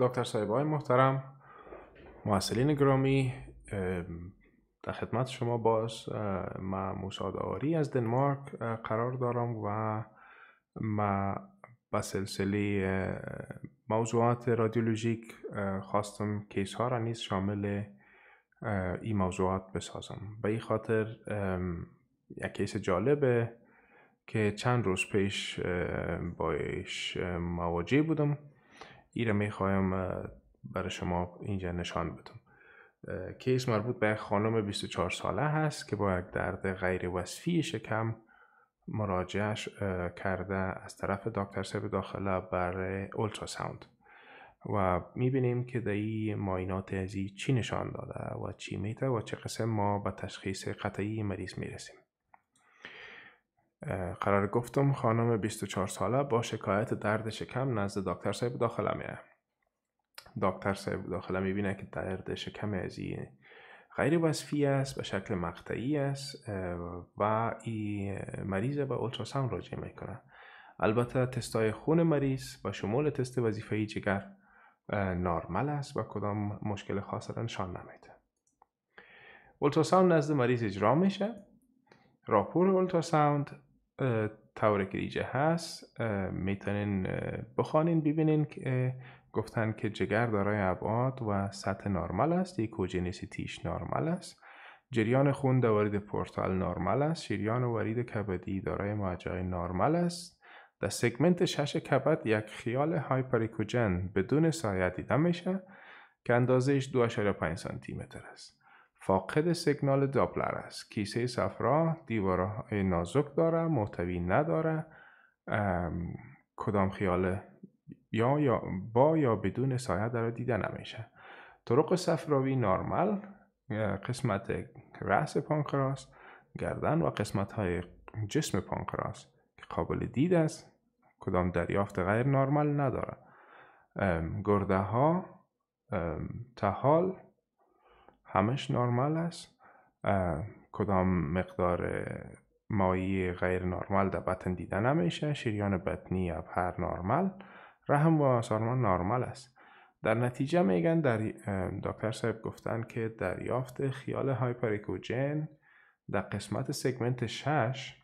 دکتر صاحب های محترم معسلین گرامی در خدمت شما باز ما موساد از دنمارک قرار دارم و ما به سلسله موضوعات رادیولوژیک خواستم کیس ها را نیز شامل این موضوعات بسازم به این خاطر یک کیس جالبه که چند روز پیش بایش مواجه بودم ایره میخوایم برای شما اینجا نشان بدم کیس مربوط به خانم 24 ساله هست که با یک درد غیر وصفی شکم مراجعه کرده از طرف دکتر سب داخله برای اولتراساوند و میبینیم که در این ماینات ازی چی نشان داده و چی میتر و چه قسم ما به تشخیص قطعی مریض میرسیم قرار گفتم خانم 24 ساله با شکایت درد شکم نزد دکتر صاحب داخله دکتر صاحب داخله میبینه که درد شکم از غیر وصفی است به شکل مقطعی است و این مریض به اولتراساوند راجع میکنه البته تستای خون مریض و شمول تست وظیفه جگر نارمل است و کدام مشکل خاص را نشان نمیده اولتراساوند نزد مریض اجرا میشه راپور اولتراساوند تئوری که دیجه هست میتونین بخوانین ببینین که گفتن که جگر دارای ابعاد و سطح نرمال است تیش نرمال است جریان خون در ورید پورتال نرمال است شریان ورید کبدی دارای معجای نرمال است در سگمنت شش کبد یک خیال هایپریکوجن بدون سایه دیده میشه که اندازهش 2.5 سانتی متر است فاقد سیگنال داپلر است کیسه صفرا دیوارهای نازک داره محتوی نداره کدام خیال یا, یا با یا بدون سایه داره دیده نمیشه طرق صفراوی نارمل قسمت رأس پانکراس گردن و قسمت های جسم پانکراس که قابل دید است کدام دریافت غیر نارمل نداره گرده ها تحال همش نرمال است کدام مقدار مایی غیر نرمال در بطن دیده نمیشه شریان بطنی یا هر نرمال رحم و سارمان نرمال است در نتیجه میگن در دکتر صاحب گفتن که دریافت خیال هایپریکوجن در قسمت سگمنت 6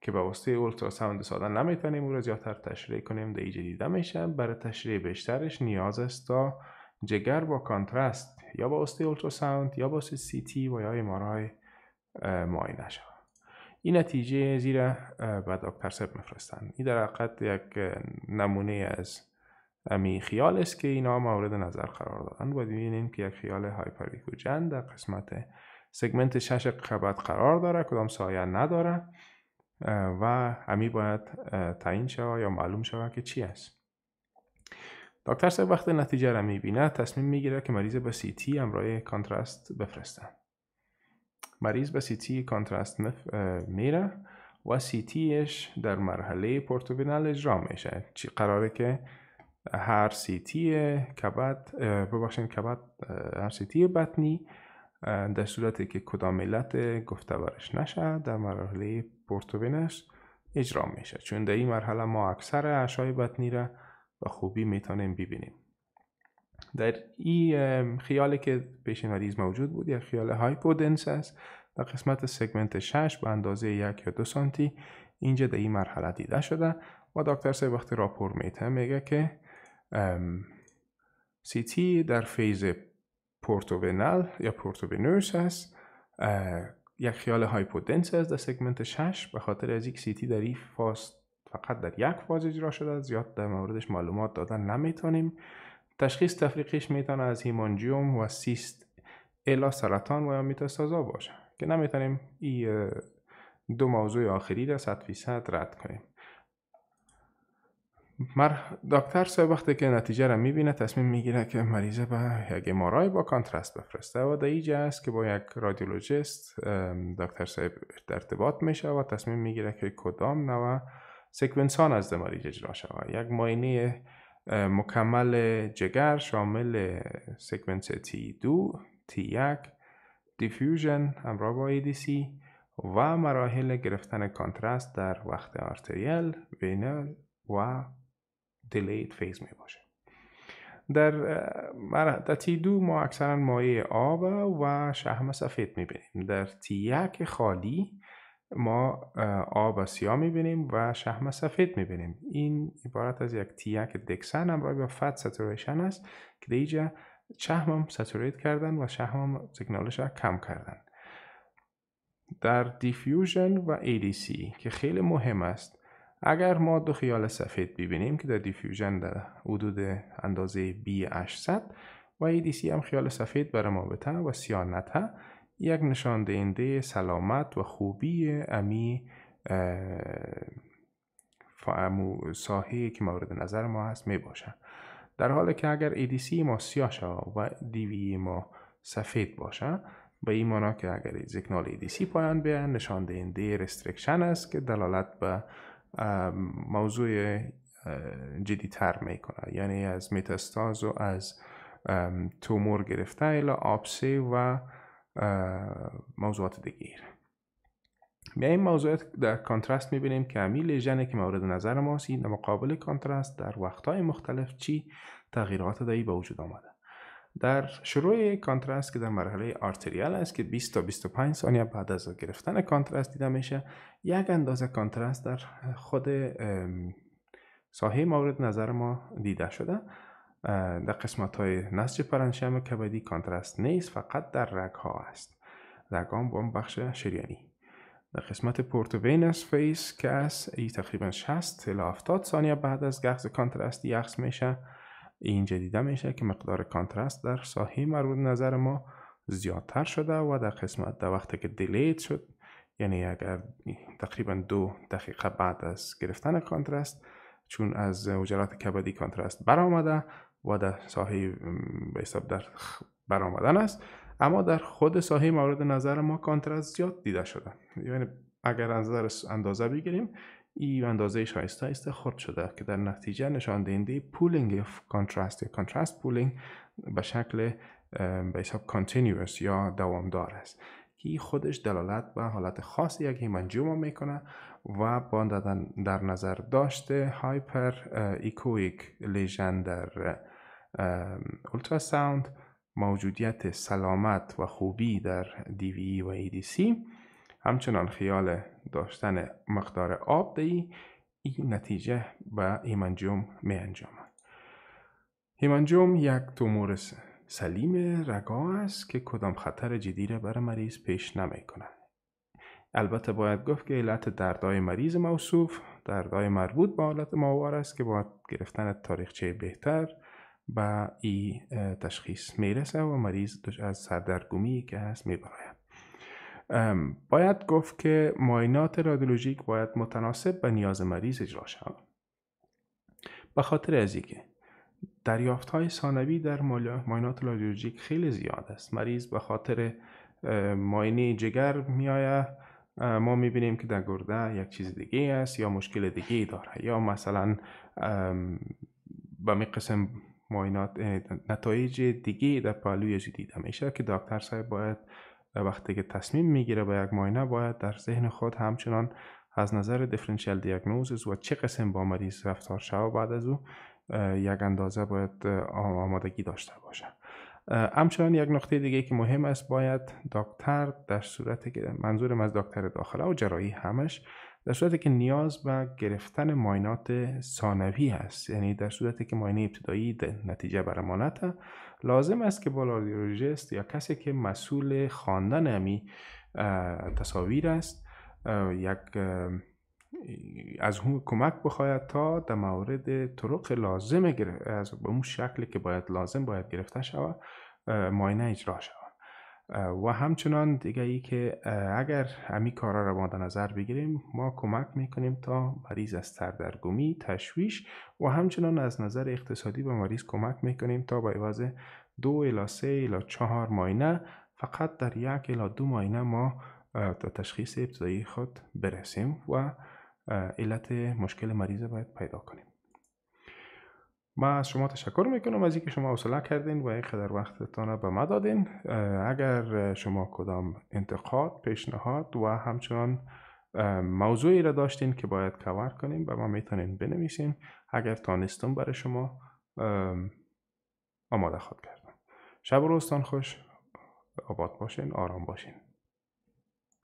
که به واسطه اولتراساوند ساده نمیتونیم او را زیادتر تشریح کنیم در ایجا دیده میشه برای تشریح بیشترش نیاز است تا جگر با کانترست یا با استیولتروساوند یا با سی تی و یا امارای معاینه شود این نتیجه زیر به دکتر سب میفرستند این در حقیقت یک نمونه از امی خیال است که اینا مورد نظر قرار دادن و ببینیم که یک خیال هایپریکوجن در قسمت سگمنت شش قبط قرار داره کدام سایه نداره و امی باید تعیین شود یا معلوم شود که چی است دکتر سه وقت نتیجه را میبینه تصمیم میگیره که مریض به سی تی همراه کانترست بفرستن مریض به سی تی کانترست میره و سی در مرحله پورتوبینال اجرا میشه چی قراره که هر سی تی کبد ببخشید هر سی تی بطنی در صورتی که کدام علت گفته برش نشه در مرحله پورتوبینش اجرا میشه چون در این مرحله ما اکثر اشای بطنی را و خوبی میتونیم ببینیم در این خیالی که پیش مریض موجود بود یا خیال هایپودنس است در قسمت سگمنت 6 به اندازه یک یا دو سانتی اینجا در این مرحله دیده شده و دکتر سه وقتی راپور میته میگه که سی تی در فیز پورتووینال یا پورتووینوس است یک خیال هایپودنس است در سگمنت 6 به خاطر از یک سی تی در این فقط در یک فاز اجرا شده زیاد در موردش معلومات دادن نمیتونیم تشخیص تفریقیش میتونه از هیمانجیوم و سیست الا سرطان و یا میتاستازا باشه که نمیتونیم این دو موضوع آخری را صد رد کنیم مر دکتر صاحب وقتی که نتیجه را میبینه تصمیم میگیره که مریضه به یک امارای با کانترست بفرسته و در است که با یک رادیولوژیست دکتر صاحب در ارتباط میشه و تصمیم میگیره که کدام نوع سکونس ها نزد مریض اجرا شود یک ماینه مکمل جگر شامل سکونس T2 T1 دیفیوژن همراه با ADC و مراحل گرفتن کانترست در وقت آرتریل وینل و دیلیت فیز می باشه در در تی 2 ما اکثرا مایع آب و شهم سفید بینیم در تی یک خالی ما آب آسیا میبینیم و شهم سفید میبینیم این عبارت از یک تیک دکسن هم به فت ساتوریشن است که در ایجه هم ساتوریت کردن و شهم هم سیگنالش کم کردن در دیفیوژن و ADC که خیلی مهم است اگر ما دو خیال سفید ببینیم که در دیفیوژن در حدود اندازه بی 800 و ADC هم خیال سفید برای ما و سیا ها یک نشان دهنده سلامت و خوبی امی امو ساحه که مورد نظر ما هست می باشن. در حالی که اگر ADC ما سیاه شود و DVE ما سفید باشه به این معنا که اگر سیگنال ADC پایان بیان نشان دهنده رسترکشن است که دلالت به موضوع جدی تر میکنه یعنی از متاستاز و از تومور گرفته الی آبسه و موضوعات دیگه این موضوعات در کانترست میبینیم که امیل لیژنی که مورد نظر ماست این مقابل کانترست در وقتهای مختلف چی تغییرات دایی به وجود آمده در شروع کانترست که در مرحله آرتریال است که 20 تا 25 ثانیه بعد از گرفتن کانترست دیده میشه یک اندازه کانترست در خود ساحه مورد نظر ما دیده شده در قسمت های نسج پرنشم کبدی کانترست نیست فقط در رگ ها است رگ ها با بخش شریانی در قسمت پورتووینس فیس که از ای تقریبا 60 تا 70 ثانیه بعد از گخز کانترست یخز میشه اینجا دیده میشه که مقدار کانترست در ساحه مربوط نظر ما زیادتر شده و در قسمت در وقتی که دیلیت شد یعنی اگر تقریبا دو دقیقه بعد از گرفتن کانترست چون از حجرات کبدی کانترست برآمده و در ساحه به در برآمدن است اما در خود ساحه مورد نظر ما کانتر زیاد دیده شده یعنی اگر نظر اندازه بگیریم این اندازه شایسته است خرد شده که در نتیجه نشان دهنده پولینگ کانتراست کنتراست کانتراست پولینگ به شکل به حساب کانتینیوس یا دوامدار است که خودش دلالت به حالت خاص یک هیمنجوما میکنه و با در نظر داشته هایپر ایکویک لیژن اولتراساوند موجودیت سلامت و خوبی در وی e و سی همچنان خیال داشتن مقدار آب دی این نتیجه به ایمنجوم می انجامد ایمنجوم یک تومور سلیم رگا است که کدام خطر جدی را برای مریض پیش نمی کند. البته باید گفت که علت دردای مریض موصوف دردای مربوط به حالت ماوار است که باید گرفتن تاریخچه بهتر به این تشخیص میرسه و مریض از سردرگمی که هست میبراید باید گفت که ماینات رادیولوژیک باید متناسب به نیاز مریض اجرا شود به خاطر از اینکه دریافت های ثانوی در ماینات رادیولوژیک خیلی زیاد است مریض به خاطر ماینه جگر میآید ما میبینیم که در گرده یک چیز دیگه است یا مشکل دیگه داره یا مثلا به می قسم معاینات نتایج دیگه در پالوی جدید همیشه که دکتر صاحب باید وقتی که تصمیم میگیره به یک معاینه باید در ذهن خود همچنان از نظر دیفرنشیال دیاگنوزز و چه قسم با مریض رفتار و بعد از او یک اندازه باید آمادگی داشته باشه همچنان یک نقطه دیگه که مهم است باید دکتر در صورتی که منظورم از دکتر داخله و جرایی همش در صورتی که نیاز به گرفتن ماینات ثانوی هست یعنی در صورتی که ماینه ابتدایی نتیجه برمانت لازم است که با یا کسی که مسئول خواندن امی تصاویر است یک از هم کمک بخواید تا در مورد طرق لازم از به اون شکلی که باید لازم باید گرفته شود ماینه اجرا شود و همچنان دیگه ای که اگر همین کارا رو ما نظر بگیریم ما کمک میکنیم تا مریض از سردرگمی تشویش و همچنان از نظر اقتصادی به مریض کمک میکنیم تا با عوض دو الا سه الا چهار ماینه فقط در یک الا دو ماینه ما تا تشخیص ابتدایی خود برسیم و علت مشکل مریض باید پیدا کنیم ما از شما تشکر میکنم از اینکه شما حوصله کردین و اینقدر وقتتان را به ما دادین اگر شما کدام انتقاد پیشنهاد و همچنان موضوعی را داشتین که باید کور کنیم به ما میتونین بنویسین اگر تانستم برای شما آماده خود کردم شب و روزتان خوش آباد باشین آرام باشین